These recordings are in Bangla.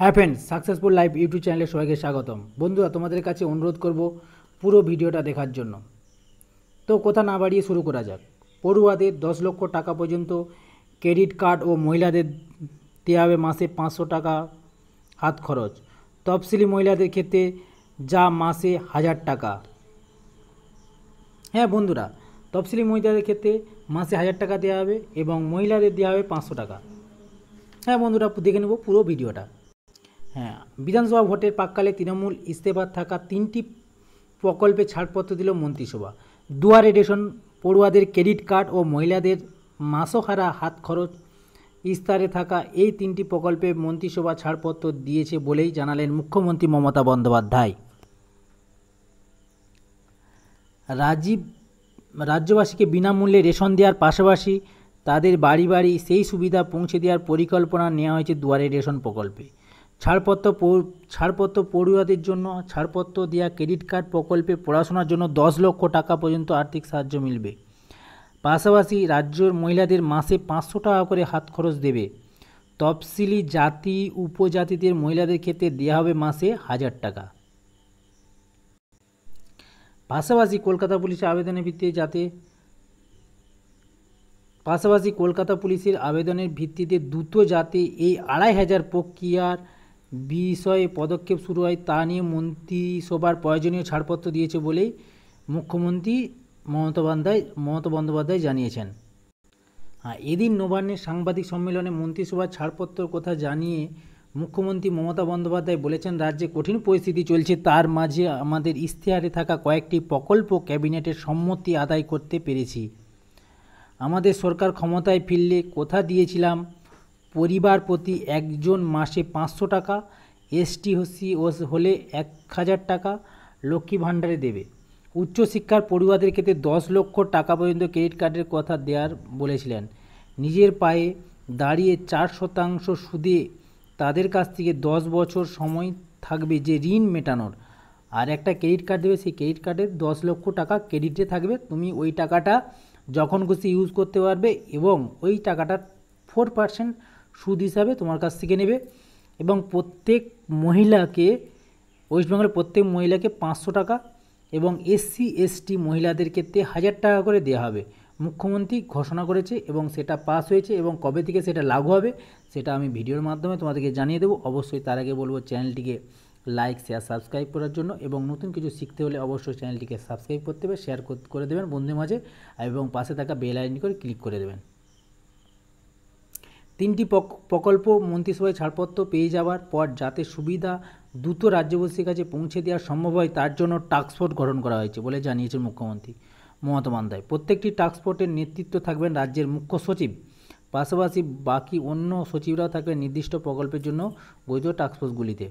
হ্যাঁ ফ্রেন্ডস সাকসেসফুল লাইফ ইউটিউব চ্যানেলে সবাইকে স্বাগতম বন্ধুরা তোমাদের কাছে অনুরোধ করব পুরো ভিডিওটা দেখার জন্য তো কথা না বাড়িয়ে শুরু করা যাক পড়ুয়াদের দশ লক্ষ টাকা পর্যন্ত ক্রেডিট কার্ড ও মহিলাদের দেওয়া হবে মাসে পাঁচশো টাকা হাত খরচ তফসিলি মহিলাদের ক্ষেত্রে যা মাসে হাজার টাকা হ্যাঁ বন্ধুরা তফসিলি মহিলাদের ক্ষেত্রে মাসে হাজার টাকা দেওয়া হবে এবং মহিলাদের দেওয়া হবে পাঁচশো টাকা হ্যাঁ বন্ধুরা দেখে নেব পুরো ভিডিওটা হ্যাঁ বিধানসভা ভোটের পাককালে তৃণমূল ইস্তেফার থাকা তিনটি প্রকল্পে ছাড়পত্র দিল মন্ত্রিসভা দুয়ারে রেশন পড়ুয়াদের ক্রেডিট কার্ড ও মহিলাদের মাসোহারা হাত খরচ ইস্তারে থাকা এই তিনটি প্রকল্পে মন্ত্রিসভা ছাড়পত্র দিয়েছে বলেই জানালেন মুখ্যমন্ত্রী মমতা বন্দ্যোপাধ্যায় রাজীব রাজ্যবাসীকে বিনামূল্যে রেশন দেওয়ার পাশাপাশি তাদের বাড়ি বাড়ি সেই সুবিধা পৌঁছে দেওয়ার পরিকল্পনা নেওয়া হয়েছে দুয়ারে রেশন প্রকল্পে ছাড়পত্র ছাড়পত্র পড়ুয়াদের জন্য ছাড়পত্র দেওয়া ক্রেডিট কার্ড প্রকল্পে পড়াশোনার জন্য দশ লক্ষ টাকা পর্যন্ত আর্থিক সাহায্য মিলবে পাশাপাশি রাজ্যের মহিলাদের মাসে পাঁচশো টাকা করে হাত খরচ দেবে তফসিলি জাতি উপজাতিদের মহিলাদের ক্ষেত্রে দেওয়া হবে মাসে হাজার টাকা পাশাপাশি কলকাতা পুলিশের আবেদনের ভিত্তিতে যাতে পাশাপাশি কলকাতা পুলিশের আবেদনের ভিত্তিতে দ্রুত যাতে এই আড়াই হাজার প্রক্রিয়ার বিষয়ে পদক্ষেপ শুরু হয় তা নিয়ে মন্ত্রিসভার প্রয়োজনীয় ছাড়পত্র দিয়েছে বলেই মুখ্যমন্ত্রী মমতা বন্দ্যায় মমতা বন্দ্যোপাধ্যায় জানিয়েছেন হ্যাঁ এদিন নবান্নে সাংবাদিক সম্মেলনে মন্ত্রিসভার ছাড়পত্রর কথা জানিয়ে মুখ্যমন্ত্রী মমতা বন্দ্যোপাধ্যায় বলেছেন রাজ্যে কঠিন পরিস্থিতি চলছে তার মাঝে আমাদের ইশতেহারে থাকা কয়েকটি প্রকল্প ক্যাবিনেটের সম্মতি আদায় করতে পেরেছি আমাদের সরকার ক্ষমতায় ফিরলে কথা দিয়েছিলাম পরিবার প্রতি একজন মাসে পাঁচশো টাকা এসটি হসি হলে এক হাজার টাকা লক্ষ্মী ভাণ্ডারে দেবে উচ্চশিক্ষার পড়ুয়াদের ক্ষেত্রে দশ লক্ষ টাকা পর্যন্ত ক্রেডিট কার্ডের কথা দেওয়ার বলেছিলেন নিজের পায়ে দাঁড়িয়ে চার শতাংশ সুদে তাদের কাছ থেকে দশ বছর সময় থাকবে যে ঋণ মেটানোর আর একটা ক্রেডিট কার্ড দেবে সেই ক্রেডিট কার্ডের দশ লক্ষ টাকা ক্রেডিটে থাকবে তুমি ওই টাকাটা যখন খুশি ইউজ করতে পারবে এবং ওই টাকাটার ফোর পার্সেন্ট সুদ হিসাবে তোমার কাছ থেকে নেবে এবং প্রত্যেক মহিলাকে ওয়েস্ট বেঙ্গলের প্রত্যেক মহিলাকে পাঁচশো টাকা এবং এসসি এসটি মহিলাদের ক্ষেত্রে হাজার টাকা করে দেওয়া হবে মুখ্যমন্ত্রী ঘোষণা করেছে এবং সেটা পাস হয়েছে এবং কবে থেকে সেটা লাগু হবে সেটা আমি ভিডিওর মাধ্যমে তোমাদেরকে জানিয়ে দেবো অবশ্যই তার আগে বলবো চ্যানেলটিকে লাইক শেয়ার সাবস্ক্রাইব করার জন্য এবং নতুন কিছু শিখতে হলে অবশ্যই চ্যানেলটিকে সাবস্ক্রাইব করতে হবে শেয়ার করে দেবেন বন্ধু মাঝে এবং পাশে থাকা বেল আইকন করে ক্লিক করে দেবেন তিনটি প্রকল্প মন্ত্রিসভায় ছাড়পত্র পেয়ে যাওয়ার পর যাতে সুবিধা দ্রুত রাজ্যবাসীর কাছে পৌঁছে দেওয়া সম্ভব হয় তার জন্য টাস্কফোর্স গঠন করা হয়েছে বলে জানিয়েছেন মুখ্যমন্ত্রী মমতা বন্দ্যায় প্রত্যেকটি টাস্কফোর্সের নেতৃত্ব থাকবেন রাজ্যের মুখ্য সচিব পাশাপাশি বাকি অন্য সচিবরাও থাকবেন নির্দিষ্ট প্রকল্পের জন্য বৈধ টাস্কফোর্সগুলিতে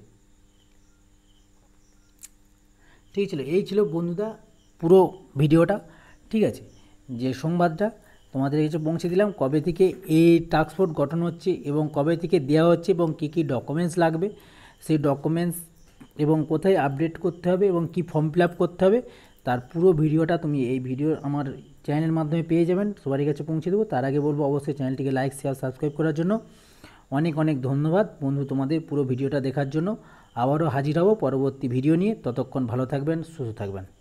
ঠিক ছিল এই ছিল বন্ধুদা পুরো ভিডিওটা ঠিক আছে যে সংবাদটা তোমাদের কিছু পৌঁছে দিলাম কবে থেকে এই ট্রান্সপোর্ট গঠন হচ্ছে এবং কবে থেকে দেওয়া হচ্ছে এবং কী কী ডকুমেন্টস লাগবে সেই ডকুমেন্টস এবং কোথায় আপডেট করতে হবে এবং কি ফর্ম ফিল করতে হবে তার পুরো ভিডিওটা তুমি এই ভিডিও আমার চ্যানেলের মাধ্যমে পেয়ে যাবেন সবারই কাছে পৌঁছে দেবো তার আগে বলবো অবশ্যই চ্যানেলটিকে লাইক শেয়ার সাবস্ক্রাইব করার জন্য অনেক অনেক ধন্যবাদ বন্ধু তোমাদের পুরো ভিডিওটা দেখার জন্য আবারও হাজির হব পরবর্তী ভিডিও নিয়ে ততক্ষণ ভালো থাকবেন সুস্থ থাকবেন